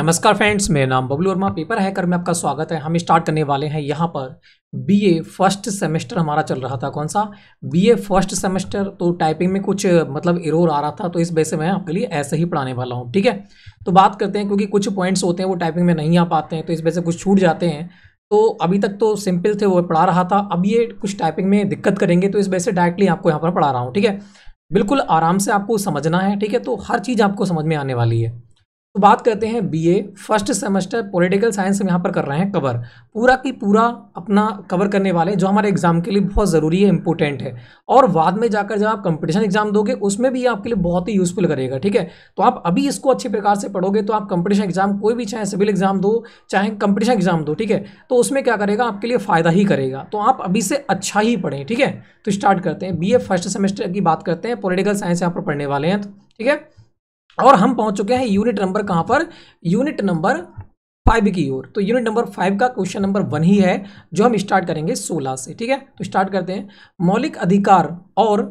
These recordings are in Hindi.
नमस्कार फ्रेंड्स मेरा नाम बबलू वर्मा पेपर हैकर में आपका स्वागत है हम स्टार्ट करने वाले हैं यहाँ पर बीए फर्स्ट सेमेस्टर हमारा चल रहा था कौन सा बीए फर्स्ट सेमेस्टर तो टाइपिंग में कुछ मतलब एरोर आ रहा था तो इस वजह से मैं आपके लिए ऐसे ही पढ़ाने वाला हूँ ठीक है तो बात करते हैं क्योंकि कुछ पॉइंट्स होते हैं वो टाइपिंग में नहीं आ पाते हैं तो इस वजह से कुछ छूट जाते हैं तो अभी तक तो सिंपल थे वो पढ़ा रहा था अब ये कुछ टाइपिंग में दिक्कत करेंगे तो इस वजह से डायरेक्टली आपको यहाँ पर पढ़ा रहा हूँ ठीक है बिल्कुल आराम से आपको समझना है ठीक है तो हर चीज़ आपको समझ में आने वाली है तो बात करते हैं BA first semester political science हम यहाँ पर कर रहे हैं कवर पूरा की पूरा अपना कवर करने वाले जो हमारे एग्जाम के लिए बहुत ज़रूरी है इंपॉर्टेंट है और बाद में जाकर जब आप कंपटीशन एग्जाम दोगे उसमें भी आपके लिए बहुत ही यूजफुल करेगा ठीक है तो आप अभी इसको अच्छे प्रकार से पढ़ोगे तो आप कंपटीशन एग्जाम कोई भी चाहे सिविल एग्जाम दो चाहे कंपटीशन एग्जाम दो ठीक है तो उसमें क्या करेगा आपके लिए फ़ायदा ही करेगा तो आप अभी से अच्छा ही पढ़ें ठीक है तो स्टार्ट करते हैं बी फर्स्ट सेमेस्टर की बात करते हैं पोलिटिकल साइंस यहाँ पर पढ़ने वाले हैं ठीक है और हम पहुंच चुके हैं यूनिट नंबर कहाँ पर यूनिट नंबर फाइव की ओर तो यूनिट नंबर फाइव का क्वेश्चन नंबर वन ही है जो हम स्टार्ट करेंगे सोलह से ठीक है तो स्टार्ट करते हैं मौलिक अधिकार और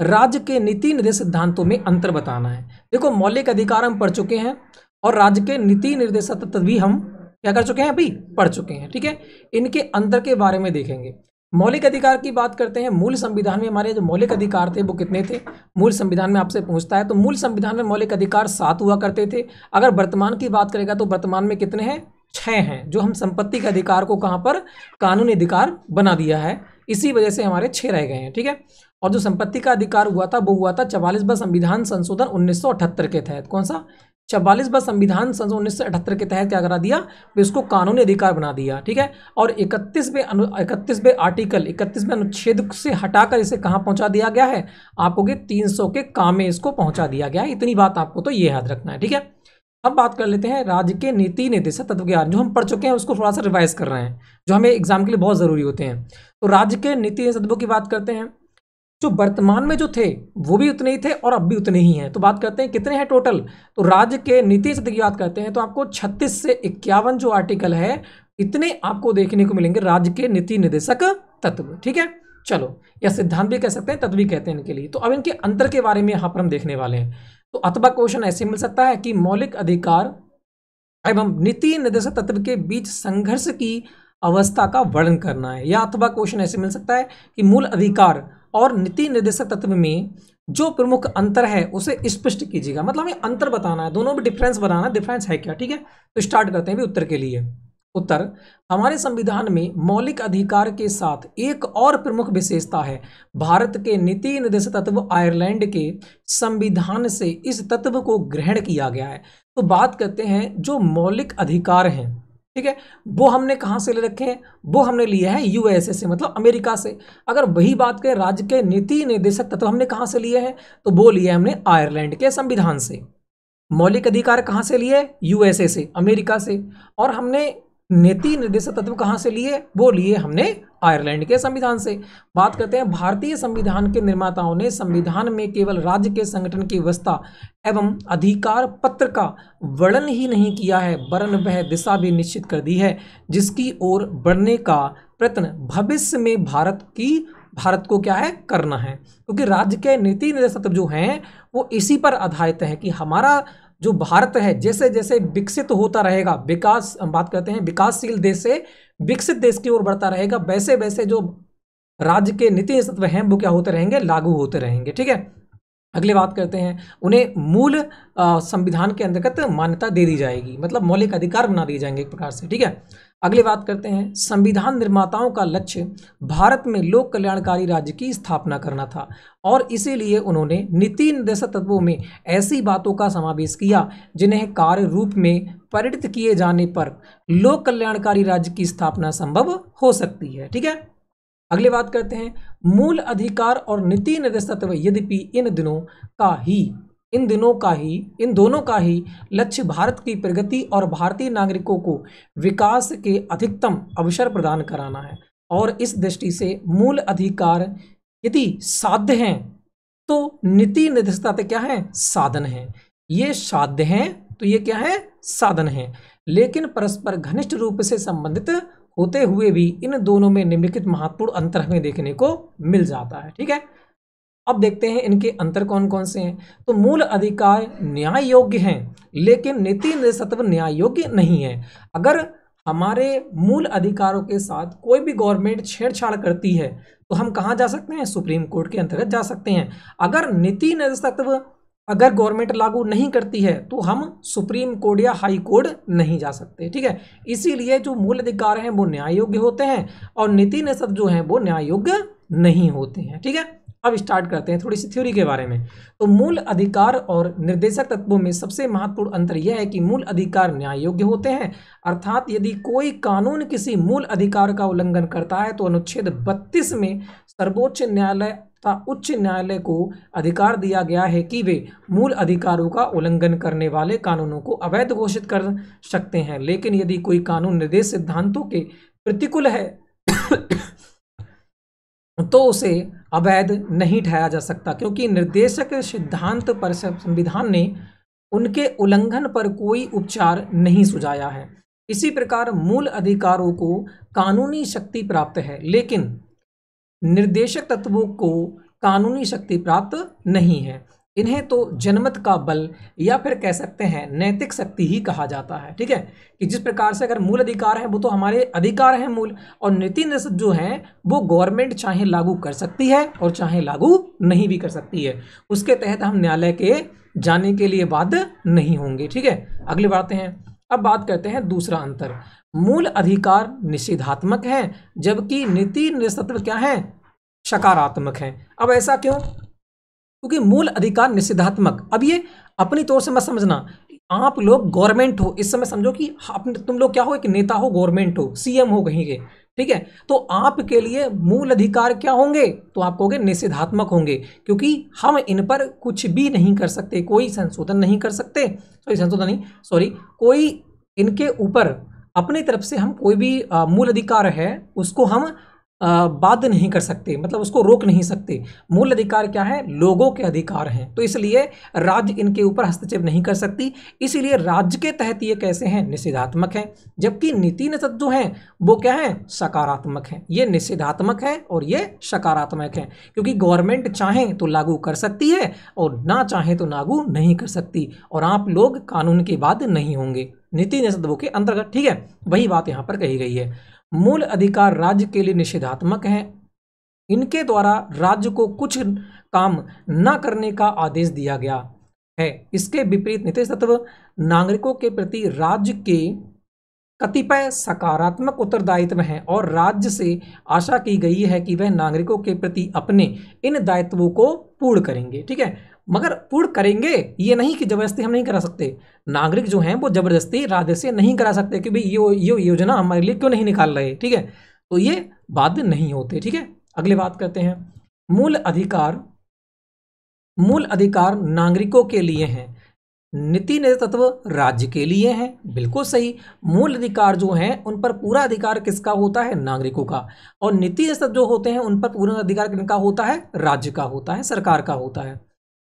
राज्य के नीति निर्देश सिद्धांतों में अंतर बताना है देखो मौलिक अधिकार हम पढ़ चुके हैं और राज्य के नीति निर्देश तत्व भी हम क्या कर चुके हैं अभी पढ़ चुके हैं ठीक है इनके अंतर के बारे में देखेंगे मौलिक अधिकार की बात करते हैं मूल संविधान में हमारे जो मौलिक अधिकार थे वो कितने थे मूल संविधान में आपसे पूछता है तो मूल संविधान में मौलिक अधिकार सात हुआ करते थे अगर वर्तमान की बात करेगा तो वर्तमान में कितने हैं छः हैं जो हम संपत्ति के अधिकार को कहाँ पर कानूनी अधिकार बना दिया है इसी वजह से हमारे छः रह गए हैं ठीक है और जो संपत्ति का अधिकार हुआ था वो हुआ था चवालीसवा संविधान संशोधन उन्नीस के तहत कौन सा चवालीस बार संविधान संसद उन्नीस के तहत क्या करा दिया इसको कानूनी अधिकार बना दिया ठीक है और इकतीसवें अनु इकतीसवें आर्टिकल इकतीसवें अनुच्छेद से हटाकर इसे कहाँ पहुँचा दिया गया है आपको के 300 के काम में इसको पहुँचा दिया गया है इतनी बात आपको तो ये याद रखना है ठीक है अब बात कर लेते हैं राज्य के नीति निर्देशक तत्व ज्ञान जो हम पढ़ चुके हैं उसको थोड़ा सा रिवाइज कर रहे हैं जो हमें एग्जाम के लिए बहुत ज़रूरी होते हैं तो राज्य के नीति तत्वों की बात करते हैं जो वर्तमान में जो थे वो भी उतने ही थे और अब भी उतने ही हैं तो बात करते हैं कितने हैं टोटल तो राज्य के नीति से की बात करते हैं तो आपको 36 से इक्यावन जो आर्टिकल है इतने आपको देखने को मिलेंगे राज्य के नीति निदेशक तत्व ठीक है चलो या सिद्धांत भी कह सकते हैं तत्व भी कहते हैं इनके लिए तो अब इनके अंतर के बारे में यहाँ पर हम देखने वाले हैं तो अथवा क्वेश्चन ऐसे मिल सकता है कि मौलिक अधिकार एवं नीति निर्देशक तत्व के बीच संघर्ष की अवस्था का वर्णन करना है या अथवा क्वेश्चन ऐसे मिल सकता है कि मूल अधिकार और नीति निर्देशक तत्व में जो प्रमुख अंतर है उसे स्पष्ट कीजिएगा मतलब हमें अंतर बताना है दोनों में डिफरेंस बनाना डिफरेंस है क्या ठीक है तो स्टार्ट करते हैं भी उत्तर के लिए उत्तर हमारे संविधान में मौलिक अधिकार के साथ एक और प्रमुख विशेषता है भारत के नीति निर्देश तत्व आयरलैंड के संविधान से इस तत्व को ग्रहण किया गया है तो बात करते हैं जो मौलिक अधिकार हैं ठीक है वो हमने कहाँ से ले रखे हैं वो हमने लिए हैं यूएसए से मतलब अमेरिका से अगर वही बात करें राज्य के नीति निर्देशक तत्व तो हमने कहाँ से लिए हैं तो वो लिए हमने आयरलैंड के संविधान से मौलिक अधिकार कहाँ से लिए यूएसए से अमेरिका से और हमने नीति निर्देशक तत्व कहाँ से लिए वो लिए हमने आयरलैंड के संविधान से बात करते हैं भारतीय संविधान के निर्माताओं ने संविधान में केवल राज्य के संगठन की व्यवस्था एवं अधिकार पत्र का वर्णन ही नहीं किया है वरन वह दिशा भी निश्चित कर दी है जिसकी ओर बढ़ने का प्रयत्न भविष्य में भारत की भारत को क्या है करना है क्योंकि राज्य के नीति निर्देशक जो हैं वो इसी पर आधारित हैं कि हमारा जो भारत है जैसे जैसे विकसित होता रहेगा विकास हम बात करते हैं विकासशील देश से विकसित देश की ओर बढ़ता रहेगा वैसे वैसे जो राज्य के नीति तत्व हैं वो क्या होते रहेंगे लागू होते रहेंगे ठीक है अगले बात करते हैं उन्हें मूल संविधान के अंतर्गत मान्यता दे दी जाएगी मतलब मौलिक अधिकार बना दिए जाएंगे एक प्रकार से ठीक है अगले बात करते हैं संविधान निर्माताओं का लक्ष्य भारत में लोक कल्याणकारी राज्य की स्थापना करना था और इसीलिए उन्होंने नीति निर्देशक तत्वों में ऐसी बातों का समावेश किया जिन्हें कार्य रूप में परिणित किए जाने पर लोक कल्याणकारी राज्य की स्थापना संभव हो सकती है ठीक है अगली बात करते हैं मूल अधिकार और नीति निर्देश तत्व यद्यपि इन दिनों का ही इन दिनों का ही इन दोनों का ही लक्ष्य भारत की प्रगति और भारतीय नागरिकों को विकास के अधिकतम अवसर प्रदान कराना है और इस दृष्टि से मूल अधिकार यदि साध्य हैं तो नीति निर्देशता क्या है साधन है ये साध्य हैं तो ये क्या है साधन है लेकिन परस्पर घनिष्ठ रूप से संबंधित होते हुए भी इन दोनों में निम्नलिखित महत्वपूर्ण अंतर हमें देखने को मिल जाता है ठीक है अब देखते हैं इनके अंतर कौन कौन से हैं तो मूल अधिकार न्याय योग्य हैं लेकिन नीति निर्देशत्व न्याय योग्य नहीं है अगर हमारे मूल अधिकारों के साथ कोई भी गवर्नमेंट छेड़छाड़ करती है तो हम कहाँ जा सकते हैं सुप्रीम कोर्ट के अंतर्गत जा सकते हैं अगर नीति निर्देशत्व अगर गवर्नमेंट लागू नहीं करती है तो हम सुप्रीम कोर्ट या हाई कोर्ट नहीं जा सकते ठीक है इसीलिए जो मूल अधिकार हैं वो न्याय योग्य होते हैं और नीति निषद जो हैं वो न्याय योग्य नहीं होते हैं ठीक है अब स्टार्ट करते हैं थोड़ी सी थ्योरी के बारे में तो मूल अधिकार और निर्देशक तत्वों में सबसे महत्वपूर्ण अंतर यह है कि मूल अधिकार न्याय योग्य होते हैं अर्थात यदि कोई कानून किसी मूल अधिकार का उल्लंघन करता है तो अनुच्छेद बत्तीस में सर्वोच्च न्यायालय तथा उच्च न्यायालय को अधिकार दिया गया है कि वे मूल अधिकारों का उल्लंघन करने वाले कानूनों को अवैध घोषित कर सकते हैं लेकिन यदि कोई कानून निर्देश सिद्धांतों के प्रतिकूल है तो उसे अवैध नहीं ठहराया जा सकता क्योंकि निर्देशक सिद्धांत पर संविधान ने उनके उल्लंघन पर कोई उपचार नहीं सुझाया है इसी प्रकार मूल अधिकारों को कानूनी शक्ति प्राप्त है लेकिन निर्देशक तत्वों को कानूनी शक्ति प्राप्त नहीं है इन्हें तो जनमत का बल या फिर कह सकते हैं नैतिक शक्ति ही कहा जाता है ठीक है कि जिस प्रकार से अगर मूल अधिकार है वो तो हमारे अधिकार हैं मूल और नीति निर्देश जो हैं वो गवर्नमेंट चाहे लागू कर सकती है और चाहे लागू नहीं भी कर सकती है उसके तहत हम न्यायालय के जाने के लिए बाध्य नहीं होंगे ठीक है अगली बातें हैं अब बात करते हैं दूसरा अंतर मूल अधिकार निषेधात्मक हैं जबकि नीति निरस्तत्व क्या है सकारात्मक हैं अब ऐसा क्यों क्योंकि मूल अधिकार निषेधात्मक अब ये अपनी तौर से मत समझना आप लोग गवर्नमेंट हो इस समय समझो कि हाँ, अपने तुम लोग क्या हो एक नेता हो गवर्नमेंट हो सीएम हो कहीं के ठीक है तो आपके लिए मूल अधिकार क्या होंगे तो आप कहोगे निषेधात्मक होंगे क्योंकि हम इन पर कुछ भी नहीं कर सकते कोई संशोधन नहीं कर सकते सॉरी संशोधन नहीं सॉरी कोई इनके ऊपर अपनी तरफ से हम कोई भी मूल अधिकार है उसको हम बाध्य नहीं कर सकते मतलब उसको रोक नहीं सकते मूल अधिकार क्या है लोगों के अधिकार हैं तो इसलिए राज्य इनके ऊपर हस्तक्षेप नहीं कर सकती इसीलिए राज्य के तहत ये कैसे हैं निषेधात्मक हैं जबकि नीति निषद जो हैं वो क्या हैं सकारात्मक हैं ये निषेधात्मक है और ये सकारात्मक हैं क्योंकि गवर्नमेंट चाहें तो लागू कर सकती है और ना चाहें तो लागू नहीं कर सकती और आप लोग कानून के बाद नहीं होंगे नीति निषेधों के अंतर्गत ठीक है वही बात यहाँ पर कही गई है मूल अधिकार राज्य के लिए निषेधात्मक हैं इनके द्वारा राज्य को कुछ काम न करने का आदेश दिया गया है इसके विपरीत नीति तत्व नागरिकों के प्रति राज्य के कतिपय सकारात्मक उत्तरदायित्व हैं और राज्य से आशा की गई है कि वह नागरिकों के प्रति अपने इन दायित्वों को पूर्ण करेंगे ठीक है मगर पूर्ण करेंगे ये नहीं कि जबरदस्ती हम नहीं करा सकते नागरिक जो हैं वो जबरदस्ती राज्य से नहीं करा सकते कि भाई ये ये योजना हमारे लिए क्यों नहीं निकाल रहे ठीक है तो ये बाध्य नहीं होते ठीक है अगली बात करते हैं मूल अधिकार मूल अधिकार नागरिकों के लिए हैं नीति तत्व राज्य के लिए हैं बिल्कुल सही मूल अधिकार जो हैं उन पर पूरा अधिकार किसका होता है नागरिकों का और नीति नेतृत्व जो होते हैं उन पर पूरा अधिकार किनका होता है राज्य का होता है सरकार का होता है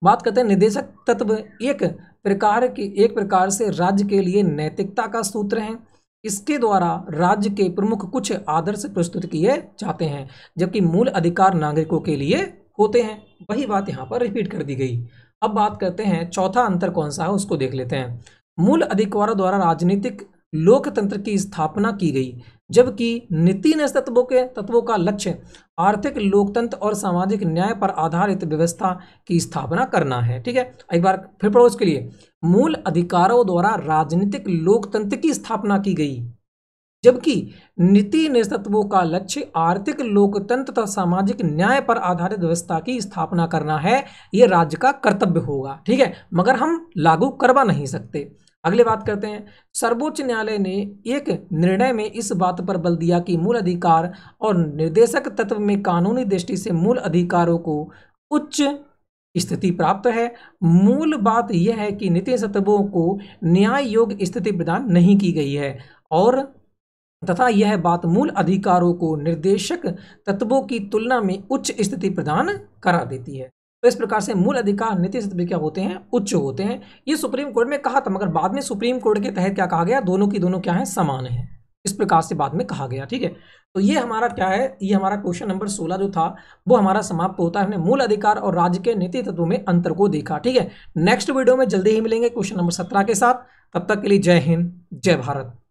बात करते हैं निदेशक तत्व एक प्रकार के एक प्रकार से राज्य के लिए नैतिकता का सूत्र है इसके द्वारा राज्य के प्रमुख कुछ आदर्श प्रस्तुत किए जाते हैं जबकि मूल अधिकार नागरिकों के लिए होते हैं वही बात यहाँ पर रिपीट कर दी गई अब बात करते हैं चौथा अंतर कौन सा है उसको देख लेते हैं मूल अधिकारों द्वारा राजनीतिक लोकतंत्र की स्थापना की गई जबकि नीति ने तत्वों के तत्वों का लक्ष्य आर्थिक लोकतंत्र और सामाजिक न्याय पर आधारित व्यवस्था की स्थापना करना है ठीक है एक बार फिर पढ़ो इसके लिए मूल अधिकारों द्वारा राजनीतिक लोकतंत्र की स्थापना की गई जबकि नीति ने तत्वों का लक्ष्य आर्थिक लोकतंत्र तथा सामाजिक न्याय पर आधारित व्यवस्था की स्थापना करना है ये राज्य का कर्तव्य होगा ठीक है मगर हम लागू करवा नहीं सकते अगले बात करते हैं सर्वोच्च न्यायालय ने एक निर्णय में इस बात पर बल दिया कि मूल अधिकार और निर्देशक तत्व में कानूनी दृष्टि से मूल अधिकारों को उच्च स्थिति प्राप्त है मूल बात यह है कि नीति तत्वों को न्याय योग्य स्थिति प्रदान नहीं की गई है और तथा यह बात मूल अधिकारों को निर्देशक तत्वों की तुलना में उच्च स्थिति प्रदान करा देती है तो इस प्रकार से मूल अधिकार नीति तत्व क्या होते हैं उच्च होते हैं ये सुप्रीम कोर्ट में कहा था मगर बाद में सुप्रीम कोर्ट के तहत क्या कहा गया दोनों की दोनों क्या है समान है इस प्रकार से बाद में कहा गया ठीक है तो ये हमारा क्या है ये हमारा क्वेश्चन नंबर सोलह जो था वो हमारा समाप्त होता है हमने मूल अधिकार और राज्य के नीति तत्व में अंतर को देखा ठीक है नेक्स्ट वीडियो में जल्दी ही मिलेंगे क्वेश्चन नंबर सत्रह के साथ तब तक के लिए जय हिंद जय भारत